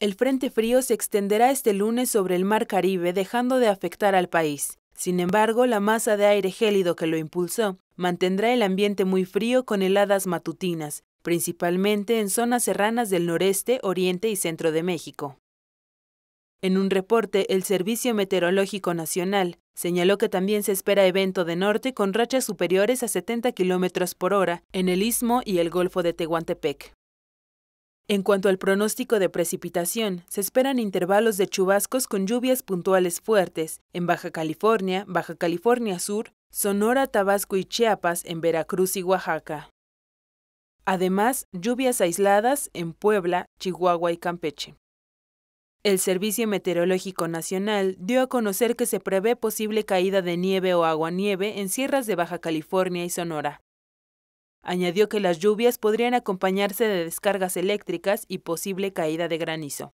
El Frente Frío se extenderá este lunes sobre el Mar Caribe, dejando de afectar al país. Sin embargo, la masa de aire gélido que lo impulsó mantendrá el ambiente muy frío con heladas matutinas, principalmente en zonas serranas del noreste, oriente y centro de México. En un reporte, el Servicio Meteorológico Nacional señaló que también se espera evento de norte con rachas superiores a 70 km por hora en el istmo y el golfo de Tehuantepec. En cuanto al pronóstico de precipitación, se esperan intervalos de chubascos con lluvias puntuales fuertes en Baja California, Baja California Sur, Sonora, Tabasco y Chiapas, en Veracruz y Oaxaca. Además, lluvias aisladas en Puebla, Chihuahua y Campeche. El Servicio Meteorológico Nacional dio a conocer que se prevé posible caída de nieve o aguanieve en sierras de Baja California y Sonora. Añadió que las lluvias podrían acompañarse de descargas eléctricas y posible caída de granizo.